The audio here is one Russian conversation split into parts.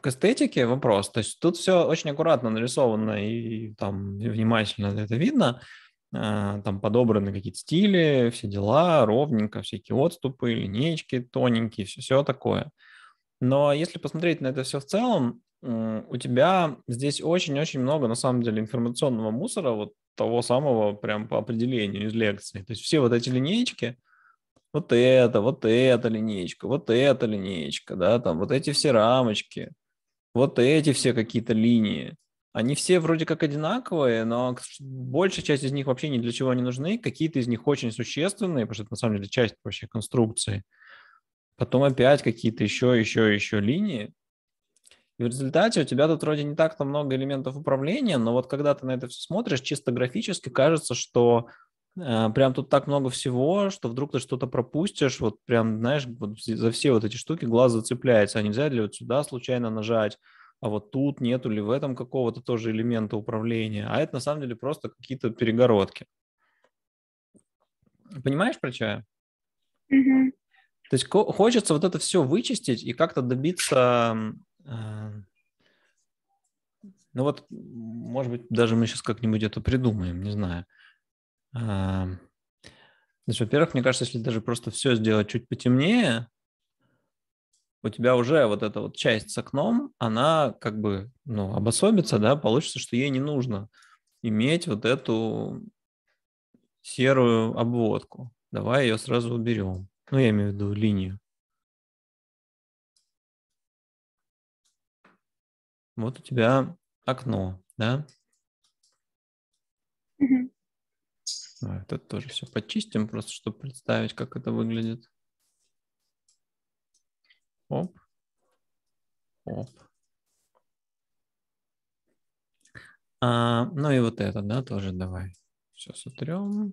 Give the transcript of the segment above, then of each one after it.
к эстетике вопрос. То есть тут все очень аккуратно нарисовано и там внимательно это видно. А, там подобраны какие-то стили, все дела, ровненько, всякие отступы, линейки тоненькие, все, все такое. Но если посмотреть на это все в целом, у тебя здесь очень-очень много, на самом деле, информационного мусора, вот того самого прям по определению из лекции. То есть все вот эти линейки – вот это, вот эта линеечка, вот эта линеечка, да, там вот эти все рамочки, вот эти все какие-то линии. Они все вроде как одинаковые, но большая часть из них вообще ни для чего не нужны. Какие-то из них очень существенные, потому что это на самом деле часть вообще конструкции. Потом опять какие-то еще, еще, еще линии. И в результате у тебя тут вроде не так-то много элементов управления, но вот когда ты на это все смотришь, чисто графически кажется, что Э, прям тут так много всего, что вдруг ты что-то пропустишь, вот прям, знаешь, вот за все вот эти штуки глаз зацепляется, а нельзя ли вот сюда случайно нажать, а вот тут нету ли в этом какого-то тоже элемента управления, а это на самом деле просто какие-то перегородки. Понимаешь про чай? mm То есть хочется вот это все вычистить и как-то добиться э, ну вот, может быть, даже мы сейчас как-нибудь это придумаем, не знаю. Значит, во-первых, мне кажется, если даже просто все сделать чуть потемнее, у тебя уже вот эта вот часть с окном, она как бы ну, обособится, да, получится, что ей не нужно иметь вот эту серую обводку. Давай ее сразу уберем. Ну, я имею в виду линию. Вот у тебя окно, да? А, это тоже все почистим, просто чтобы представить, как это выглядит. Оп. Оп. А, ну и вот это, да, тоже давай. Все сотрем.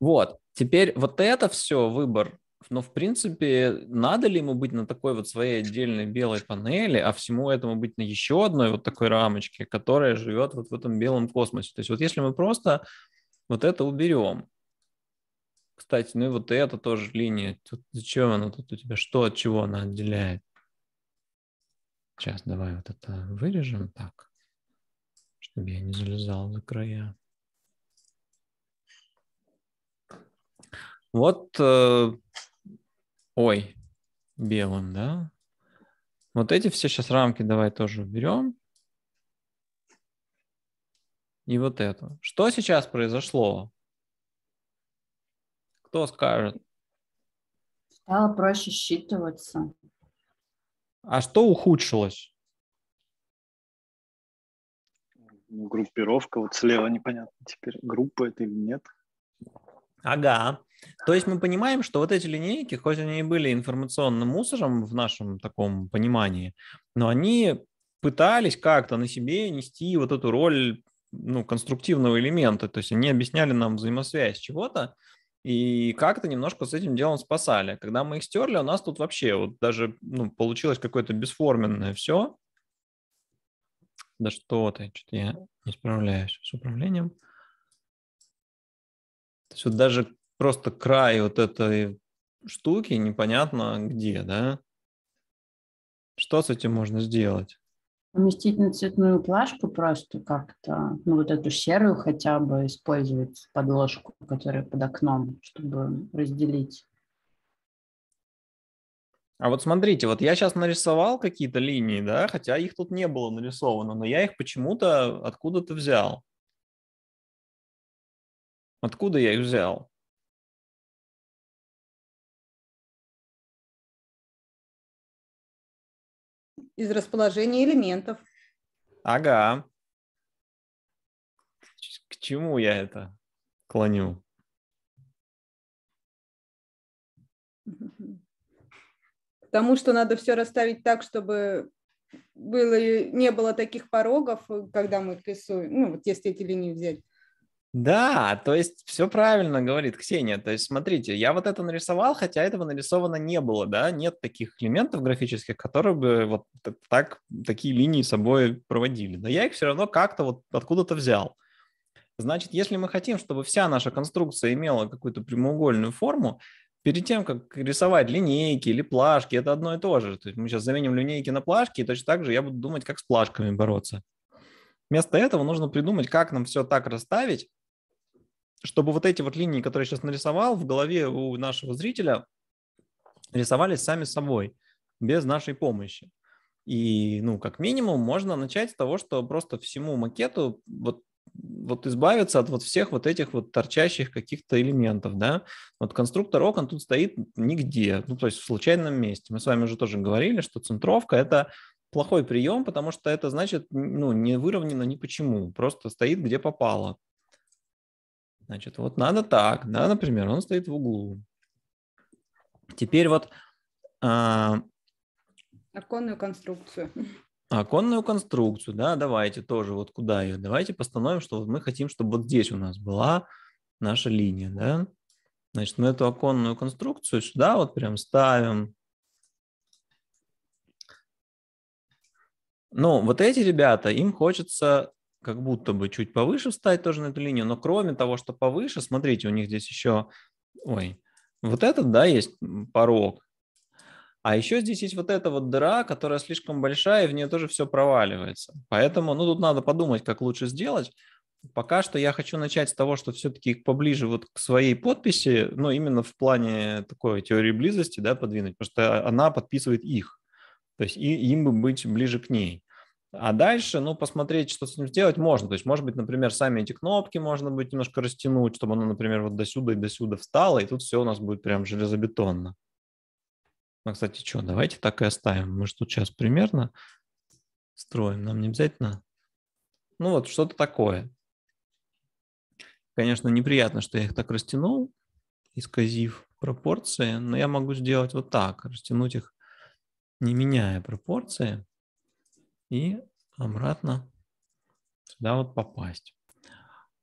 Вот, теперь вот это все, выбор но, в принципе, надо ли ему быть на такой вот своей отдельной белой панели, а всему этому быть на еще одной вот такой рамочке, которая живет вот в этом белом космосе? То есть вот если мы просто вот это уберем, кстати, ну и вот это тоже линия. Тут, зачем она тут у тебя? Что от чего она отделяет? Сейчас давай вот это вырежем так, чтобы я не залезал на края. Вот, э, ой, белым, да? Вот эти все сейчас рамки давай тоже уберем И вот эту. Что сейчас произошло? Кто скажет? Стало проще считываться. А что ухудшилось? Группировка, вот слева непонятно теперь, группа это или нет. Ага. То есть мы понимаем, что вот эти линейки, хоть они и были информационным мусором в нашем таком понимании, но они пытались как-то на себе нести вот эту роль ну, конструктивного элемента. То есть они объясняли нам взаимосвязь чего-то, и как-то немножко с этим делом спасали. Когда мы их стерли, у нас тут вообще вот даже ну, получилось какое-то бесформенное все. Да что ты, что-то я не справляюсь с управлением. То есть вот даже просто край вот этой штуки непонятно где, да? Что с этим можно сделать? Поместить на цветную плашку просто как-то, ну вот эту серую хотя бы использовать подложку, которая под окном, чтобы разделить. А вот смотрите, вот я сейчас нарисовал какие-то линии, да, хотя их тут не было нарисовано, но я их почему-то откуда-то взял. Откуда я их взял? из расположения элементов. Ага. К чему я это клоню? Потому что надо все расставить так, чтобы было, не было таких порогов, когда мы рисуем, ну вот если эти линии взять. Да, то есть все правильно говорит Ксения. То есть смотрите, я вот это нарисовал, хотя этого нарисовано не было, да, нет таких элементов графических, которые бы вот так, такие линии собой проводили. Но я их все равно как-то вот откуда-то взял. Значит, если мы хотим, чтобы вся наша конструкция имела какую-то прямоугольную форму, перед тем, как рисовать линейки или плашки, это одно и то же. То есть мы сейчас заменим линейки на плашки, и точно так же я буду думать, как с плашками бороться. Вместо этого нужно придумать, как нам все так расставить, чтобы вот эти вот линии, которые я сейчас нарисовал, в голове у нашего зрителя рисовались сами собой, без нашей помощи. И, ну, как минимум, можно начать с того, что просто всему макету вот вот избавиться от вот всех вот этих вот торчащих каких-то элементов, да. Вот конструктор окон тут стоит нигде, ну, то есть в случайном месте. Мы с вами уже тоже говорили, что центровка – это плохой прием, потому что это значит, ну, не выровнено ни почему, просто стоит где попало. Значит, вот надо так, да, например, он стоит в углу. Теперь вот... А... Оконную а конструкцию. Оконную а, конструкцию, да, давайте тоже вот куда ее. Давайте постановим, что вот мы хотим, чтобы вот здесь у нас была наша линия, да. Значит, мы эту оконную конструкцию сюда вот прям ставим. Ну, вот эти ребята, им хочется как будто бы чуть повыше встать тоже на эту линию, но кроме того, что повыше, смотрите, у них здесь еще, ой, вот этот, да, есть порог, а еще здесь есть вот эта вот дыра, которая слишком большая, и в нее тоже все проваливается. Поэтому, ну, тут надо подумать, как лучше сделать. Пока что я хочу начать с того, что все-таки их поближе вот к своей подписи, но ну, именно в плане такой теории близости, да, подвинуть, потому что она подписывает их. То есть и, им бы быть ближе к ней. А дальше, ну, посмотреть, что с ним сделать можно. То есть, может быть, например, сами эти кнопки можно будет немножко растянуть, чтобы оно, например, вот до сюда и до сюда встало, и тут все у нас будет прям железобетонно. А, кстати, что, давайте так и оставим. Мы же тут сейчас примерно строим, нам не обязательно. Ну, вот что-то такое. Конечно, неприятно, что я их так растянул, исказив пропорции, но я могу сделать вот так, растянуть их, не меняя пропорции и обратно сюда вот попасть.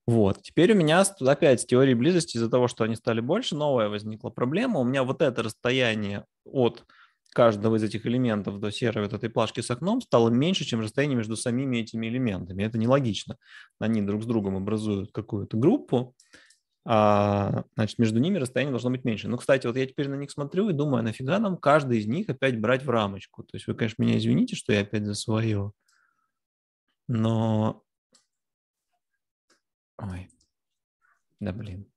Вот. Теперь у меня тут опять с теорией близости из-за того, что они стали больше, новая возникла проблема. У меня вот это расстояние от каждого из этих элементов до серой вот этой плашки с окном стало меньше, чем расстояние между самими этими элементами. Это нелогично. Они друг с другом образуют какую-то группу, а, значит, между ними расстояние должно быть меньше. Ну, кстати, вот я теперь на них смотрю и думаю, нафига нам каждый из них опять брать в рамочку? То есть вы, конечно, меня извините, что я опять за свое, но... Ой, да блин.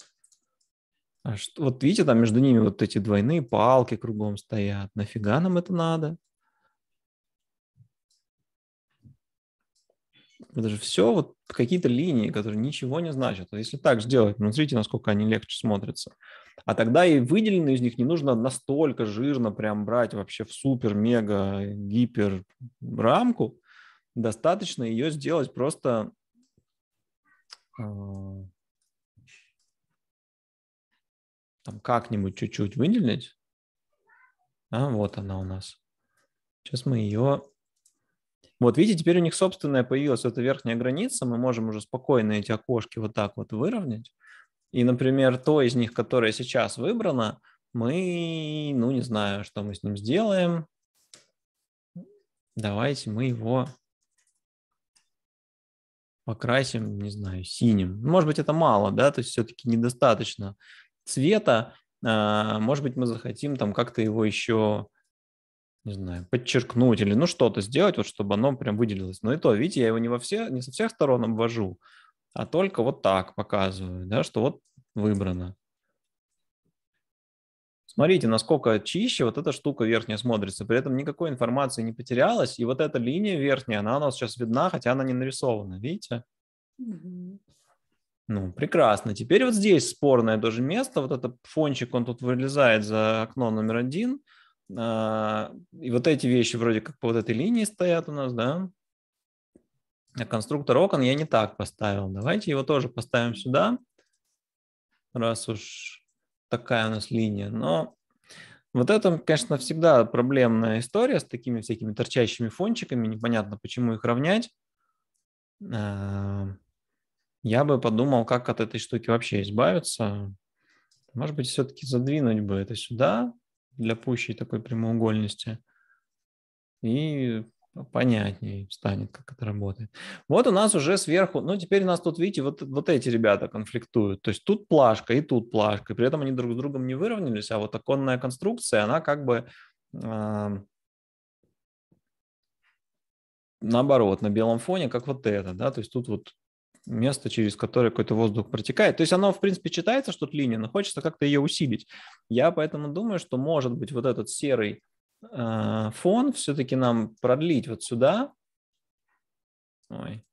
А что, вот видите, там между ними вот эти двойные палки кругом стоят. Нафига нам это надо? Это же все вот какие-то линии, которые ничего не значат. Если так сделать, смотрите, насколько они легче смотрятся. А тогда и выделенные из них не нужно настолько жирно прям брать вообще в супер-мега-гипер рамку. Достаточно ее сделать просто а, там как-нибудь чуть-чуть выделить. А, вот она у нас. Сейчас мы ее вот видите, теперь у них собственная появилась эта верхняя граница, мы можем уже спокойно эти окошки вот так вот выровнять. И, например, то из них, которое сейчас выбрано, мы, ну, не знаю, что мы с ним сделаем. Давайте мы его покрасим, не знаю, синим. Может быть, это мало, да, то есть все-таки недостаточно цвета. А, может быть, мы захотим там как-то его еще не знаю, подчеркнуть или ну что-то сделать, вот чтобы оно прям выделилось. Но и то, видите, я его не во все, не со всех сторон обвожу, а только вот так показываю, да, что вот выбрано. Смотрите, насколько чище вот эта штука верхняя смотрится. При этом никакой информации не потерялось. И вот эта линия верхняя, она у нас сейчас видна, хотя она не нарисована. Видите? Ну, прекрасно. Теперь вот здесь спорное тоже место. Вот этот фончик, он тут вылезает за окно номер один – а, и вот эти вещи вроде как по вот этой линии стоят у нас, да. А конструктор окон я не так поставил. Давайте его тоже поставим сюда, раз уж такая у нас линия. Но вот это, конечно, всегда проблемная история с такими всякими торчащими фончиками. Непонятно, почему их равнять. А, я бы подумал, как от этой штуки вообще избавиться. Может быть, все-таки задвинуть бы это сюда, для пущей такой прямоугольности. И понятнее станет, как это работает. Вот у нас уже сверху, ну теперь у нас тут, видите, вот, вот эти ребята конфликтуют. То есть тут плашка и тут плашка. При этом они друг с другом не выровнялись, а вот оконная конструкция, она как бы э, наоборот, на белом фоне, как вот это, да, то есть тут вот место, через которое какой-то воздух протекает. То есть оно, в принципе, читается, что тут линия, но хочется как-то ее усилить. Я поэтому думаю, что, может быть, вот этот серый э, фон все-таки нам продлить вот сюда. Ой.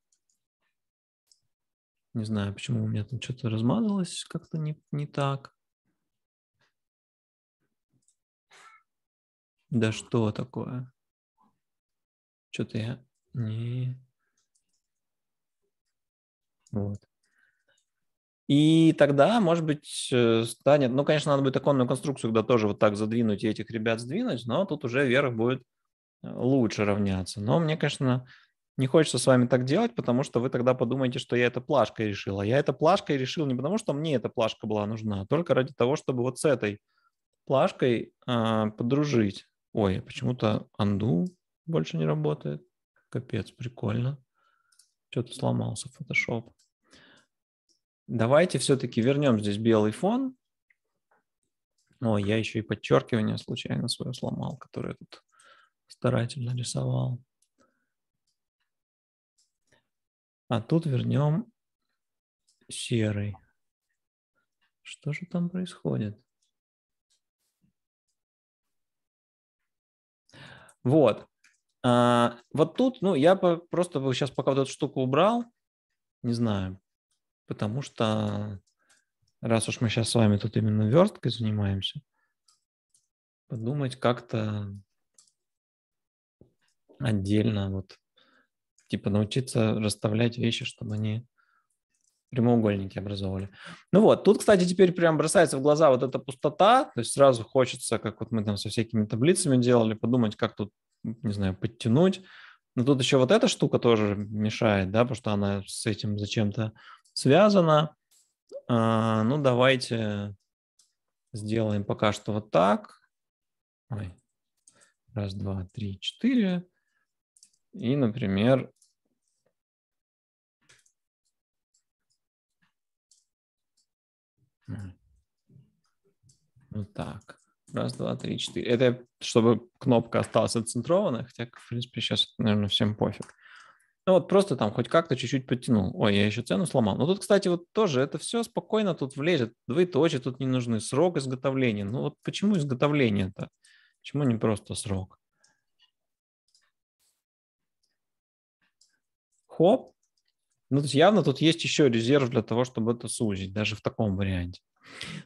Не знаю, почему у меня там что-то размазалось как-то не, не так. Да что такое? Что-то я... Не... Вот. И тогда, может быть, э, станет... Ну, конечно, надо будет оконную конструкцию когда тоже вот так задвинуть и этих ребят сдвинуть, но тут уже вверх будет э, лучше равняться. Но мне, конечно, не хочется с вами так делать, потому что вы тогда подумаете, что я это плашкой решил. А я это плашкой решил не потому, что мне эта плашка была нужна, а только ради того, чтобы вот с этой плашкой э, подружить. Ой, а почему-то анду больше не работает. Капец, прикольно. Что-то сломался Photoshop. Давайте все-таки вернем здесь белый фон. О, я еще и подчеркивание случайно свое сломал, которое тут старательно рисовал. А тут вернем серый. Что же там происходит? Вот. А, вот тут, ну, я просто сейчас пока вот эту штуку убрал, не знаю, потому что раз уж мы сейчас с вами тут именно версткой занимаемся, подумать как-то отдельно, вот, типа научиться расставлять вещи, чтобы они прямоугольники образовывали. Ну вот, тут, кстати, теперь прям бросается в глаза вот эта пустота, то есть сразу хочется, как вот мы там со всякими таблицами делали, подумать, как тут, не знаю, подтянуть. Но тут еще вот эта штука тоже мешает, да, потому что она с этим зачем-то связано. А, ну, давайте сделаем пока что вот так. Ой. Раз, два, три, четыре. И, например, вот так. Раз, два, три, четыре. Это чтобы кнопка осталась отцентрованной. хотя, в принципе, сейчас, наверное, всем пофиг. Ну вот просто там хоть как-то чуть-чуть подтянул. Ой, я еще цену сломал. Но ну, тут, кстати, вот тоже это все спокойно тут влезет. Двоеточие тут не нужны. Срок изготовления. Ну вот почему изготовление-то? Почему не просто срок? Хоп. Ну, то есть явно тут есть еще резерв для того, чтобы это сузить, даже в таком варианте.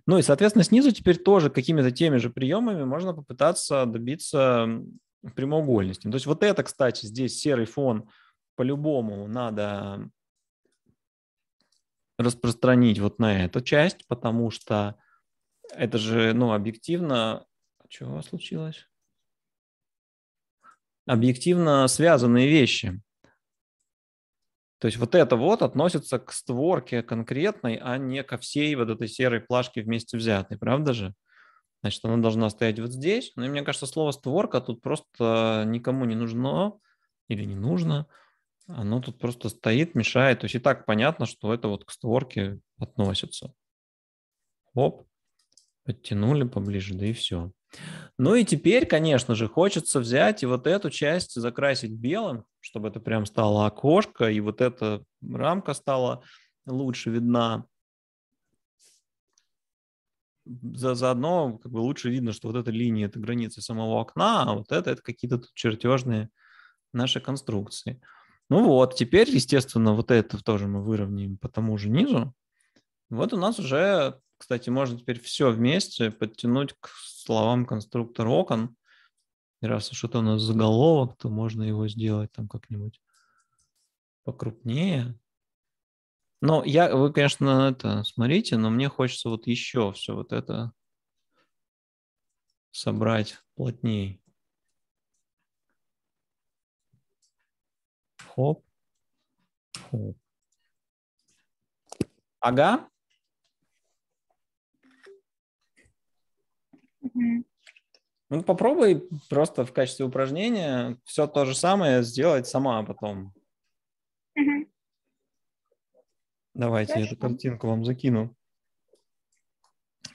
Ну и, соответственно, снизу теперь тоже какими-то теми же приемами можно попытаться добиться прямоугольности. То есть вот это, кстати, здесь серый фон – по-любому надо распространить вот на эту часть, потому что это же, ну, объективно... Чего случилось? Объективно связанные вещи. То есть вот это вот относится к створке конкретной, а не ко всей вот этой серой плашке вместе взятой, правда же? Значит, она должна стоять вот здесь. Но ну, мне кажется, слово створка тут просто никому не нужно или не нужно. Оно тут просто стоит, мешает. То есть и так понятно, что это вот к створке относится. Оп, подтянули поближе, да и все. Ну и теперь, конечно же, хочется взять и вот эту часть закрасить белым, чтобы это прям стало окошко, и вот эта рамка стала лучше видна. За, заодно как бы лучше видно, что вот эта линия – это границы самого окна, а вот это – это какие-то тут чертежные наши конструкции. Ну вот, теперь, естественно, вот это тоже мы выровняем по тому же низу. Вот у нас уже, кстати, можно теперь все вместе подтянуть к словам конструктор окон. И раз уж что-то у нас заголовок, то можно его сделать там как-нибудь покрупнее. Но ну, я, вы, конечно, это смотрите, но мне хочется вот еще все вот это собрать плотнее. Оп. Ага. Угу. Ну, попробуй просто в качестве упражнения все то же самое сделать сама потом. Угу. Давайте Хорошо. я эту картинку вам закину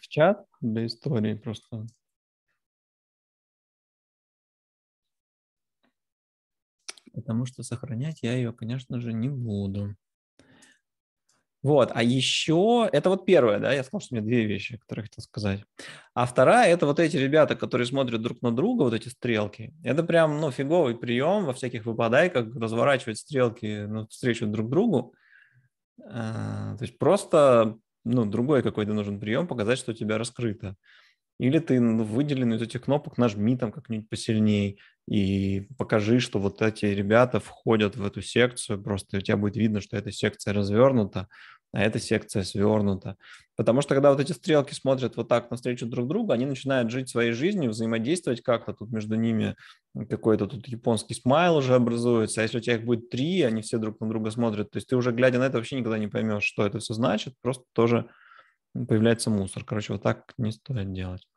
в чат для истории просто. потому что сохранять я ее, конечно же, не буду. Вот, а еще, это вот первое, да, я сказал, что у меня две вещи, которые хотел сказать. А вторая, это вот эти ребята, которые смотрят друг на друга, вот эти стрелки. Это прям, ну, фиговый прием во всяких выпадайках, разворачивать стрелки навстречу друг другу. А, то есть просто, ну, другой какой-то нужен прием, показать, что у тебя раскрыто. Или ты выделенную из этих кнопок нажми там как-нибудь посильнее и покажи, что вот эти ребята входят в эту секцию, просто у тебя будет видно, что эта секция развернута, а эта секция свернута. Потому что когда вот эти стрелки смотрят вот так навстречу друг друга они начинают жить своей жизнью, взаимодействовать как-то. Тут между ними какой-то тут японский смайл уже образуется. А если у тебя их будет три, они все друг на друга смотрят, то есть ты уже глядя на это вообще никогда не поймешь, что это все значит. Просто тоже появляется мусор. Короче, вот так не стоит делать.